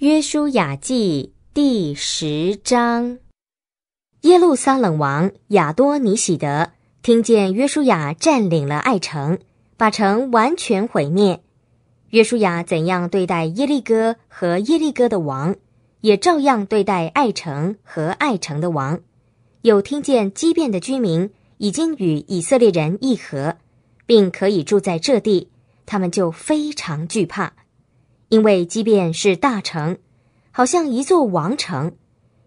约书亚记第十章，耶路撒冷王亚多尼喜德听见约书亚占领了爱城，把城完全毁灭。约书亚怎样对待耶利哥和耶利哥的王，也照样对待爱城和爱城的王。有听见畸变的居民已经与以色列人议和，并可以住在这地，他们就非常惧怕。因为畸变是大城，好像一座王城，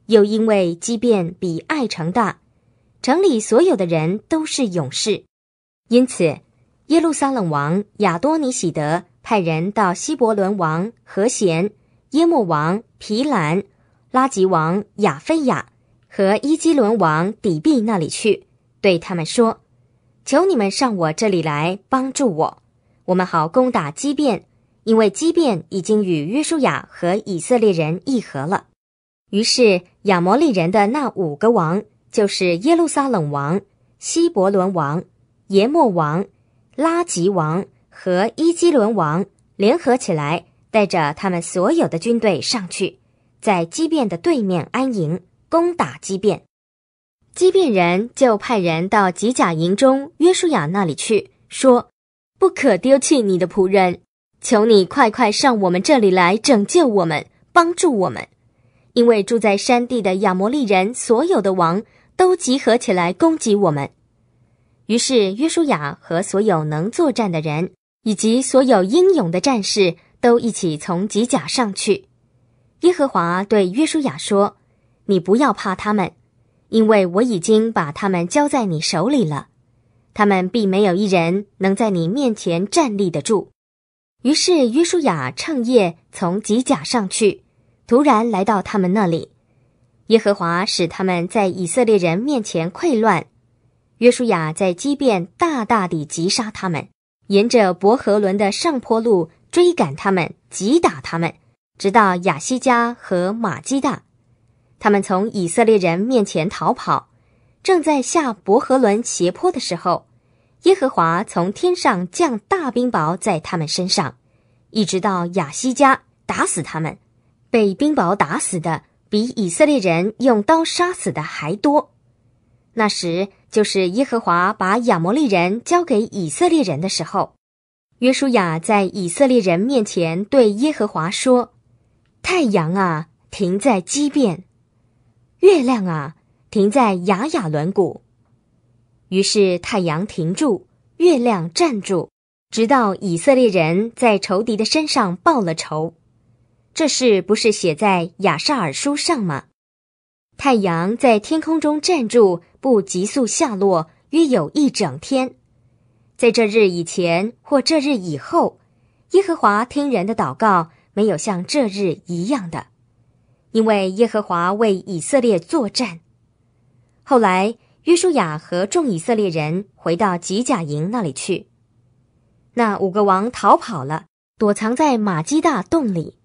又因为畸变比爱城大，城里所有的人都是勇士，因此耶路撒冷王亚多尼喜德派人到西伯伦王和弦、耶莫王皮兰、拉吉王亚菲亚和伊基伦王底毕那里去，对他们说：“求你们上我这里来帮助我，我们好攻打畸变因为畸变已经与约书亚和以色列人议和了，于是亚摩利人的那五个王，就是耶路撒冷王、希伯伦王、耶末王、拉吉王和伊基伦王，联合起来，带着他们所有的军队上去，在畸变的对面安营，攻打畸变。基变人就派人到吉甲营中约书亚那里去，说：“不可丢弃你的仆人。”求你快快上我们这里来拯救我们，帮助我们，因为住在山地的亚摩利人所有的王都集合起来攻击我们。于是约书亚和所有能作战的人，以及所有英勇的战士，都一起从机甲上上去。耶和华对约书亚说：“你不要怕他们，因为我已经把他们交在你手里了。他们并没有一人能在你面前站立得住。”于是约书亚趁夜从吉甲上去，突然来到他们那里。耶和华使他们在以色列人面前溃乱。约书亚在基变大大地击杀他们，沿着伯和伦的上坡路追赶他们，击打他们，直到亚西加和马基大。他们从以色列人面前逃跑，正在下伯和伦斜坡的时候。耶和华从天上降大冰雹在他们身上，一直到雅西家打死他们。被冰雹打死的比以色列人用刀杀死的还多。那时就是耶和华把亚摩利人交给以色列人的时候。约书亚在以色列人面前对耶和华说：“太阳啊，停在基变；月亮啊，停在雅雅轮谷。”于是太阳停住，月亮站住，直到以色列人在仇敌的身上报了仇。这事不是写在亚沙尔书上吗？太阳在天空中站住，不急速下落，约有一整天。在这日以前或这日以后，耶和华听人的祷告，没有像这日一样的，因为耶和华为以色列作战。后来。约书亚和众以色列人回到吉甲营那里去。那五个王逃跑了，躲藏在马基大洞里。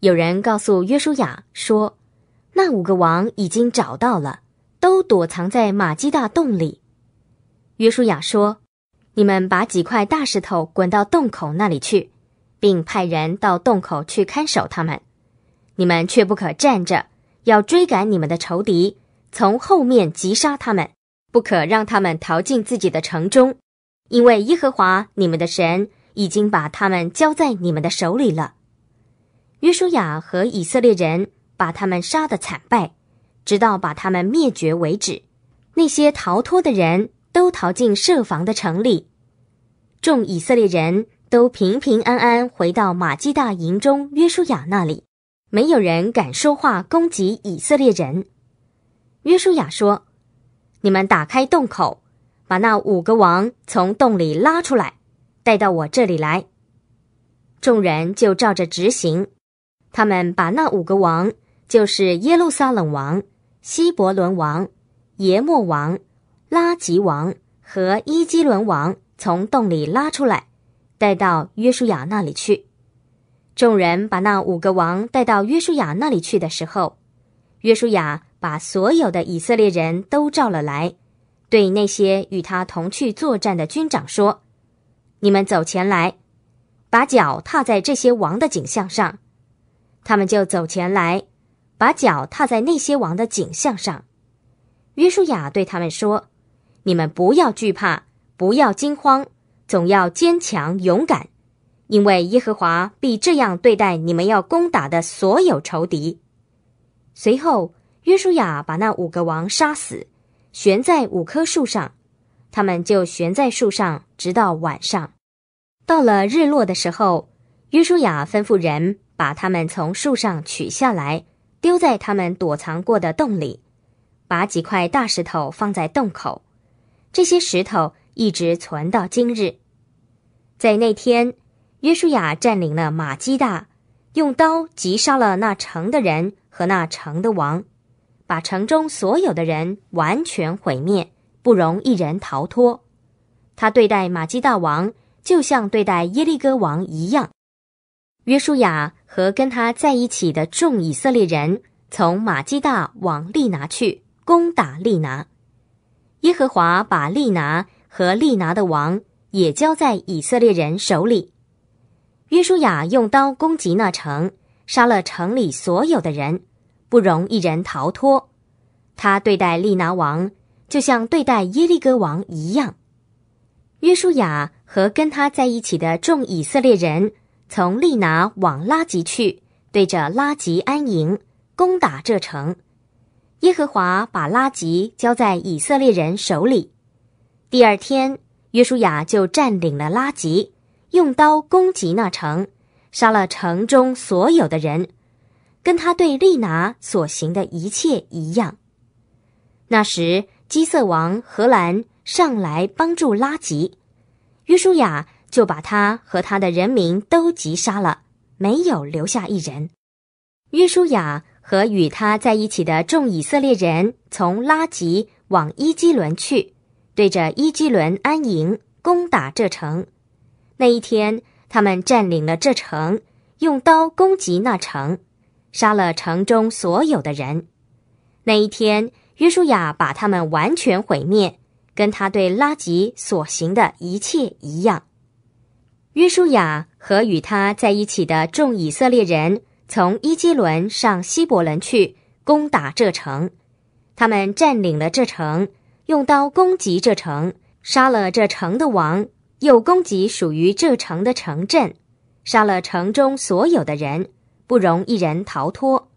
有人告诉约书亚说：“那五个王已经找到了，都躲藏在马基大洞里。”约书亚说：“你们把几块大石头滚到洞口那里去，并派人到洞口去看守他们。你们却不可站着，要追赶你们的仇敌。”从后面击杀他们，不可让他们逃进自己的城中，因为耶和华你们的神已经把他们交在你们的手里了。约书亚和以色列人把他们杀得惨败，直到把他们灭绝为止。那些逃脱的人都逃进设防的城里，众以色列人都平平安安回到马基大营中。约书亚那里，没有人敢说话攻击以色列人。约书亚说：“你们打开洞口，把那五个王从洞里拉出来，带到我这里来。”众人就照着执行。他们把那五个王，就是耶路撒冷王、希伯伦王、耶莫王、拉吉王和伊基伦王，从洞里拉出来，带到约书亚那里去。众人把那五个王带到约书亚那里去的时候，约书亚。把所有的以色列人都召了来，对那些与他同去作战的军长说：“你们走前来，把脚踏在这些王的景象上。”他们就走前来，把脚踏在那些王的景象上。约书亚对他们说：“你们不要惧怕，不要惊慌，总要坚强勇敢，因为耶和华必这样对待你们要攻打的所有仇敌。”随后。约书亚把那五个王杀死，悬在五棵树上。他们就悬在树上，直到晚上。到了日落的时候，约书亚吩咐人把他们从树上取下来，丢在他们躲藏过的洞里，把几块大石头放在洞口。这些石头一直存到今日。在那天，约书亚占领了马基大，用刀击杀了那城的人和那城的王。把城中所有的人完全毁灭，不容一人逃脱。他对待马基大王就像对待耶利哥王一样。约书亚和跟他在一起的众以色列人从马基大往利拿去攻打利拿。耶和华把利拿和利拿的王也交在以色列人手里。约书亚用刀攻击那城，杀了城里所有的人。不容一人逃脱。他对待利拿王，就像对待耶利哥王一样。约书亚和跟他在一起的众以色列人，从利拿往拉吉去，对着拉吉安营，攻打这城。耶和华把拉吉交在以色列人手里。第二天，约书亚就占领了拉吉，用刀攻击那城，杀了城中所有的人。跟他对丽拿所行的一切一样。那时基色王荷兰上来帮助拉吉，约书亚就把他和他的人民都击杀了，没有留下一人。约书亚和与他在一起的众以色列人从拉吉往伊基伦去，对着伊基伦安营，攻打这城。那一天，他们占领了这城，用刀攻击那城。杀了城中所有的人。那一天，约书亚把他们完全毁灭，跟他对拉吉所行的一切一样。约书亚和与他在一起的众以色列人从伊基伦上希伯伦去攻打这城，他们占领了这城，用刀攻击这城，杀了这城的王，又攻击属于这城的城镇，杀了城中所有的人。不容一人逃脱，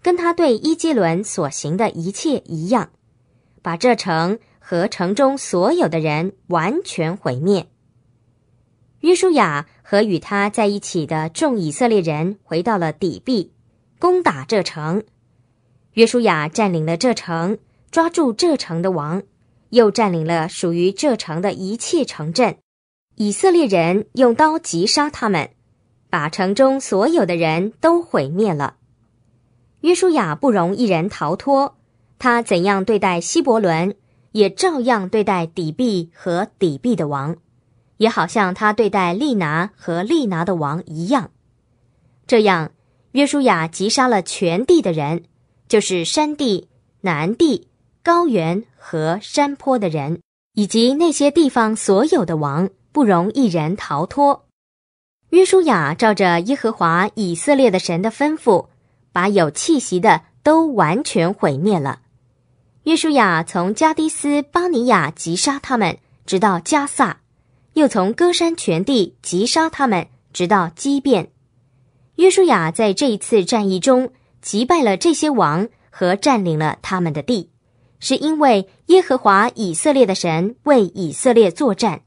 跟他对伊基伦所行的一切一样，把这城和城中所有的人完全毁灭。约书亚和与他在一起的众以色列人回到了底壁，攻打这城。约书亚占领了这城，抓住这城的王，又占领了属于这城的一切城镇。以色列人用刀击杀他们。把城中所有的人都毁灭了。约书亚不容一人逃脱。他怎样对待希伯伦，也照样对待底壁和底壁的王，也好像他对待利拿和利拿的王一样。这样，约书亚击杀了全地的人，就是山地、南地、高原和山坡的人，以及那些地方所有的王，不容一人逃脱。约书亚照着耶和华以色列的神的吩咐，把有气息的都完全毁灭了。约书亚从加迪斯巴尼亚击杀他们，直到加萨；又从歌山全地击杀他们，直到基变。约书亚在这一次战役中击败了这些王和占领了他们的地，是因为耶和华以色列的神为以色列作战。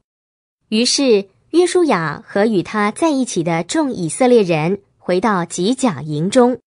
于是。约书亚和与他在一起的众以色列人回到吉甲营中。